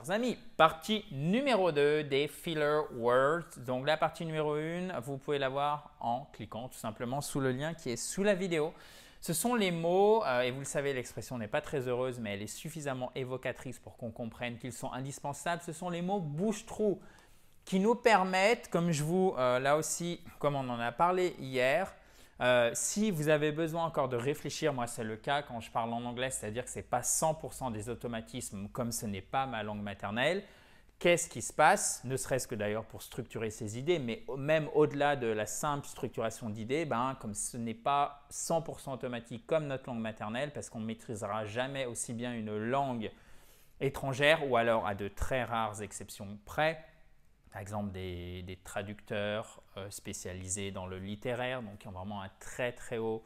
Chers amis, partie numéro 2 des filler words. Donc la partie numéro 1, vous pouvez la voir en cliquant tout simplement sous le lien qui est sous la vidéo. Ce sont les mots, euh, et vous le savez, l'expression n'est pas très heureuse, mais elle est suffisamment évocatrice pour qu'on comprenne qu'ils sont indispensables. Ce sont les mots bouche-trou qui nous permettent, comme je vous, euh, là aussi, comme on en a parlé hier, euh, si vous avez besoin encore de réfléchir, moi c'est le cas quand je parle en anglais, c'est-à-dire que ce n'est pas 100% des automatismes comme ce n'est pas ma langue maternelle, qu'est-ce qui se passe, ne serait-ce que d'ailleurs pour structurer ces idées, mais même au-delà de la simple structuration d'idées, ben, comme ce n'est pas 100% automatique comme notre langue maternelle, parce qu'on ne maîtrisera jamais aussi bien une langue étrangère ou alors à de très rares exceptions près, par exemple des, traducteurs euh, spécialisés dans le littéraire, donc qui ont vraiment un très très haut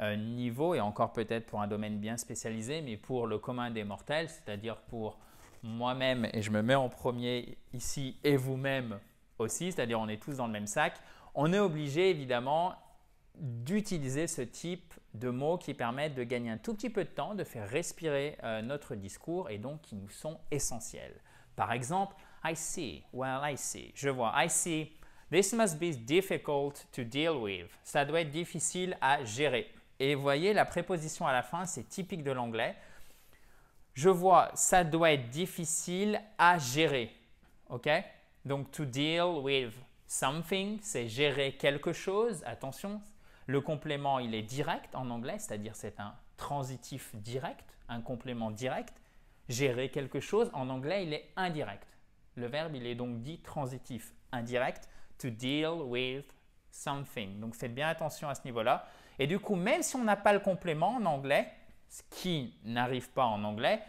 euh, niveau, et encore peut-être pour un domaine bien spécialisé, mais pour le commun des mortels, c'est-à-dire pour moi-même, et je me mets en premier ici, et vous-même aussi, c'est-à-dire on est tous dans le même sac, on est obligé évidemment d'utiliser ce type de mots qui permettent de gagner un tout petit peu de temps, de faire respirer euh, notre discours et donc qui nous sont essentiels. Par exemple, I see. Well, I see. Je vois. I see. This must be difficult to deal with. Ça doit être difficile à gérer. Et vous voyez, la préposition à la fin, c'est typique de l'anglais. Je vois, ça doit être difficile à gérer. OK Donc, to deal with something, c'est gérer quelque chose. Attention, le complément, il est direct en anglais, c'est-à-dire c'est un transitif direct, un complément direct. Gérer quelque chose, en anglais, il est indirect. Le verbe, il est donc dit transitif, indirect, to deal with something. Donc faites bien attention à ce niveau-là. Et du coup, même si on n'a pas le complément en anglais, ce qui n'arrive pas en anglais,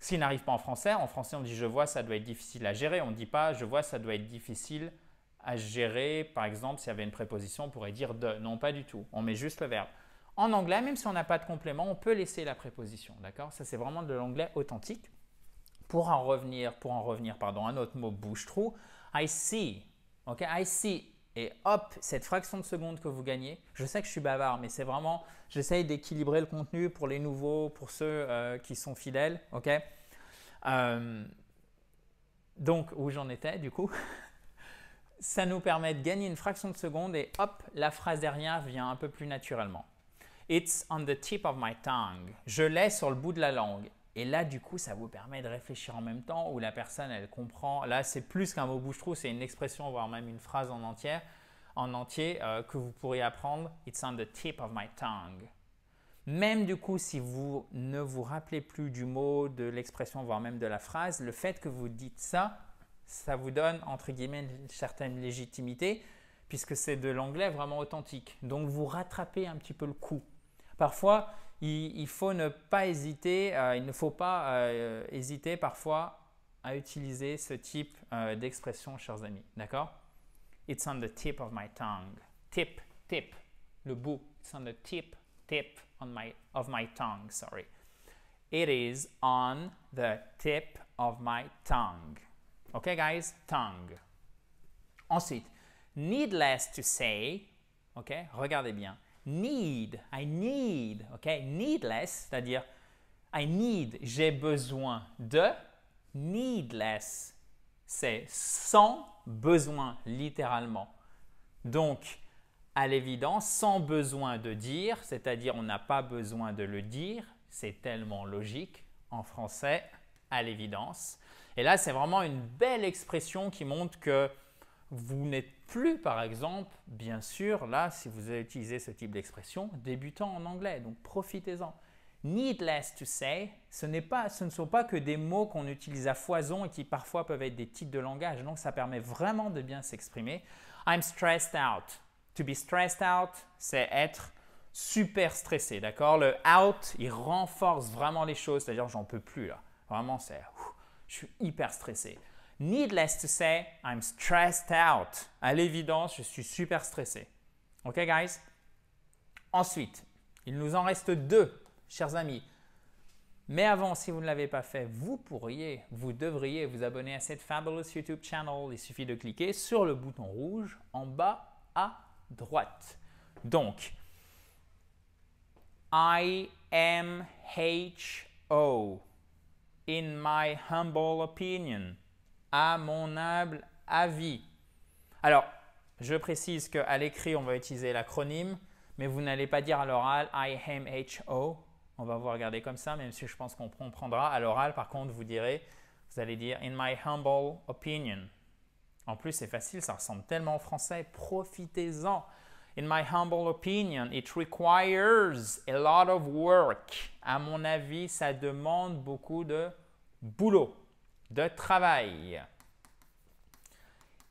ce qui n'arrive pas en français, en français on dit je vois, ça doit être difficile à gérer. On ne dit pas je vois, ça doit être difficile à gérer. Par exemple, s'il y avait une préposition, on pourrait dire de. Non, pas du tout. On met juste le verbe. En anglais, même si on n'a pas de complément, on peut laisser la préposition. D'accord Ça, c'est vraiment de l'anglais authentique. Pour en revenir, pour en revenir, pardon, à notre mot bouche-trou, I see. OK, I see. Et hop, cette fraction de seconde que vous gagnez, je sais que je suis bavard, mais c'est vraiment, j'essaye d'équilibrer le contenu pour les nouveaux, pour ceux euh, qui sont fidèles, ok euh, Donc, où j'en étais du coup Ça nous permet de gagner une fraction de seconde et hop, la phrase derrière vient un peu plus naturellement. It's on the tip of my tongue. Je l'ai sur le bout de la langue. Et là, du coup, ça vous permet de réfléchir en même temps où la personne, elle comprend. Là, c'est plus qu'un mot bouche-trou, c'est une expression, voire même une phrase en entier, en entier euh, que vous pourriez apprendre. It's on the tip of my tongue. Même du coup, si vous ne vous rappelez plus du mot, de l'expression, voire même de la phrase, le fait que vous dites ça, ça vous donne, entre guillemets, une certaine légitimité, puisque c'est de l'anglais vraiment authentique. Donc, vous rattrapez un petit peu le coup. Parfois, il, faut ne pas euh, faut pas euh, hésiter parfois à utiliser ce type euh, d'expression, chers amis. D'accord It's on the tip of my tongue. Tip, tip, le bout. It's on the tip, tip on my, of my tongue, sorry. It is on the tip of my tongue. Okay, guys? Tongue. Ensuite, needless to say. OK? Regardez bien need, I need, ok? Needless, c'est-à-dire I need, j'ai besoin de, needless, c'est sans besoin, littéralement. Donc, à l'évidence, sans besoin de dire, c'est-à-dire on n'a pas besoin de le dire, c'est tellement logique en français, à l'évidence. Et là, c'est vraiment une belle expression qui montre que vous n'êtes plus, par exemple, bien sûr, là, si vous avez utilisé ce type d'expression, débutant en anglais, donc profitez-en. Needless to say, ce, pas, ce ne sont pas que des mots qu'on utilise à foison et qui parfois peuvent être des titres de langage, donc ça permet vraiment de bien s'exprimer. I'm stressed out. To be stressed out, c'est être super stressé, d'accord Le out, il renforce vraiment les choses, c'est-à-dire j'en peux plus là. Vraiment, c'est je suis hyper stressé. Needless to say, I'm stressed out. À l'évidence, je suis super stressé. OK, guys? Ensuite, il nous en reste deux, chers amis. Mais avant, si vous ne l'avez pas fait, vous pourriez, vous devriez vous abonner à cette fabulous YouTube channel. Il suffit de cliquer sur le bouton rouge en bas à droite. Donc, I am o in my humble opinion à mon humble avis. Alors, je précise qu'à l'écrit, on va utiliser l'acronyme, mais vous n'allez pas dire à l'oral I H-O. On va vous regarder comme ça, même si je pense qu'on comprendra. À l'oral, par contre, vous direz, vous allez dire In my humble opinion. En plus, c'est facile, ça ressemble tellement au français. Profitez-en. In my humble opinion, it requires a lot of work. À mon avis, ça demande beaucoup de boulot de travail.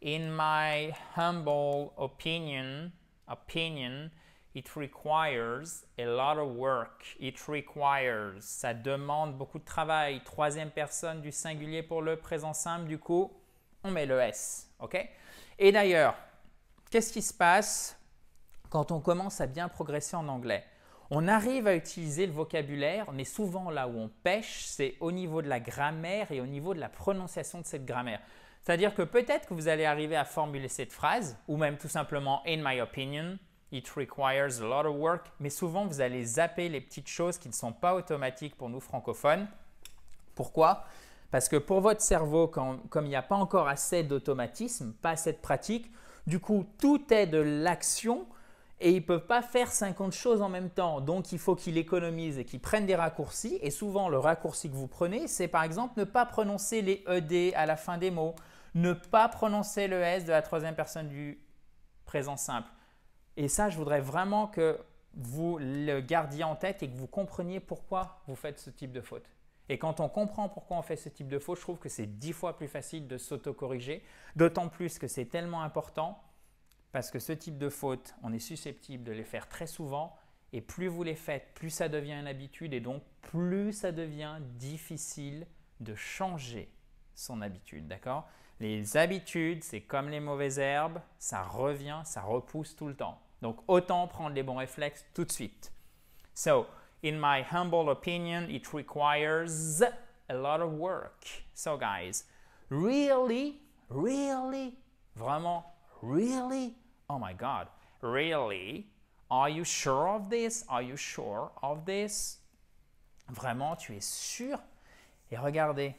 In my humble opinion, opinion, it requires a lot of work. It requires, ça demande beaucoup de travail. Troisième personne du singulier pour le présent simple, du coup, on met le S. OK? Et d'ailleurs, qu'est-ce qui se passe quand on commence à bien progresser en anglais on arrive à utiliser le vocabulaire, mais souvent là où on pêche, c'est au niveau de la grammaire et au niveau de la prononciation de cette grammaire. C'est-à-dire que peut-être que vous allez arriver à formuler cette phrase, ou même tout simplement In my opinion, it requires a lot of work, mais souvent vous allez zapper les petites choses qui ne sont pas automatiques pour nous francophones. Pourquoi Parce que pour votre cerveau, comme il n'y a pas encore assez d'automatisme, pas assez de pratique, du coup tout est de l'action et ils ne peuvent pas faire 50 choses en même temps. Donc il faut qu'ils économisent et qu'ils prennent des raccourcis. Et souvent, le raccourci que vous prenez, c'est par exemple ne pas prononcer les ED à la fin des mots, ne pas prononcer le S de la troisième personne du présent simple. Et ça, je voudrais vraiment que vous le gardiez en tête et que vous compreniez pourquoi vous faites ce type de faute. Et quand on comprend pourquoi on fait ce type de faute, je trouve que c'est dix fois plus facile de sauto d'autant plus que c'est tellement important parce que ce type de fautes, on est susceptible de les faire très souvent, et plus vous les faites, plus ça devient une habitude, et donc plus ça devient difficile de changer son habitude, d'accord Les habitudes, c'est comme les mauvaises herbes, ça revient, ça repousse tout le temps. Donc autant prendre les bons réflexes tout de suite. So, in my humble opinion, it requires a lot of work. So guys, really, really, vraiment, really oh my God, really? Are you sure of this? Are you sure of this? Vraiment, tu es sûr? Et regardez,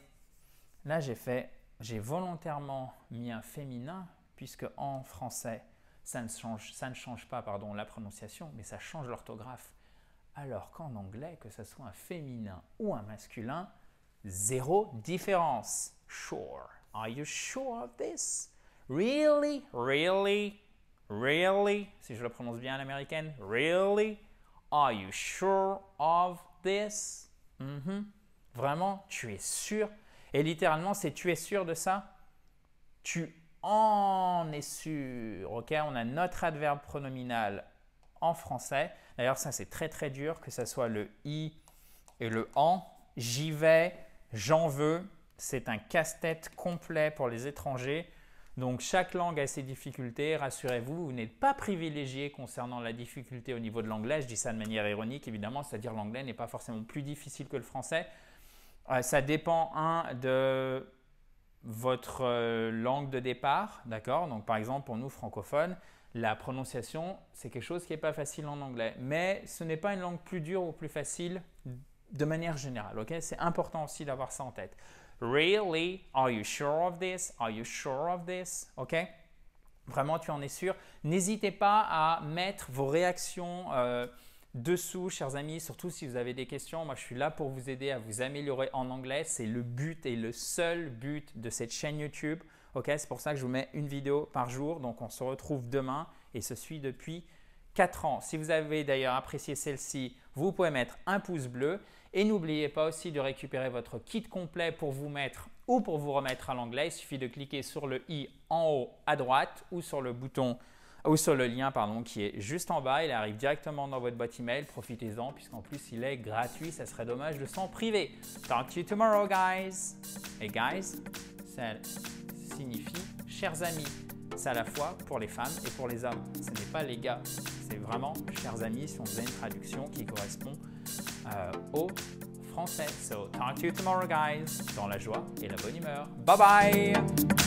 là j'ai fait, j'ai volontairement mis un féminin puisque en français, ça ne change, ça ne change pas pardon, la prononciation, mais ça change l'orthographe. Alors qu'en anglais, que ce soit un féminin ou un masculin, zéro différence. Sure. Are you sure of this? Really? Really? Really? Si je le prononce bien à l'américaine. Really? Are you sure of this? Mm-hmm. Vraiment? Tu es sûr? Et littéralement, c'est tu es sûr de ça? Tu en es sûr. OK? On a notre adverbe pronominal en français. D'ailleurs, ça, c'est très, très dur, que ce soit le i et le en. J'y vais, j'en veux. C'est un casse-tête complet pour les étrangers. Donc chaque langue a ses difficultés. Rassurez-vous, vous, n'êtes pas privilégié concernant la difficulté au niveau de l'anglais. Je dis ça de manière ironique, évidemment, c'est-à-dire l'anglais n'est pas forcément plus difficile que le français. Euh, ça dépend, un, de votre euh, langue de départ, d'accord Donc par exemple, pour nous francophones, la prononciation, c'est quelque chose qui n'est pas facile en anglais. Mais ce n'est pas une langue plus dure ou plus facile de manière générale, ok C'est important aussi d'avoir ça en tête. Really? Are you sure of this? Are you sure of this? OK? Vraiment, tu en es sûr. N'hésitez pas à mettre vos réactions euh, dessous, chers amis, surtout si vous avez des questions. Moi, je suis là pour vous aider à vous améliorer en anglais. C'est le but et le seul but de cette chaîne YouTube. OK? C'est pour ça que je vous mets une vidéo par jour. Donc, on se retrouve demain et ce suit depuis 4 ans. Si vous avez d'ailleurs apprécié celle-ci, vous pouvez mettre un pouce bleu. Et n'oubliez pas aussi de récupérer votre kit complet pour vous mettre ou pour vous remettre à l'anglais. Il suffit de cliquer sur le i en haut à droite ou sur le bouton ou sur le lien pardon, qui est juste en bas. Il arrive directement dans votre boîte email. Profitez-en puisqu'en plus il est gratuit. Ça serait dommage de s'en priver. Talk you tomorrow, guys. Et guys, ça signifie chers amis. C'est à la fois pour les femmes et pour les hommes. Ce n'est pas les gars. C'est vraiment, chers amis, si on faisait une traduction qui correspond euh, au français. So, talk to you tomorrow, guys. Dans la joie et la bonne humeur. Bye bye!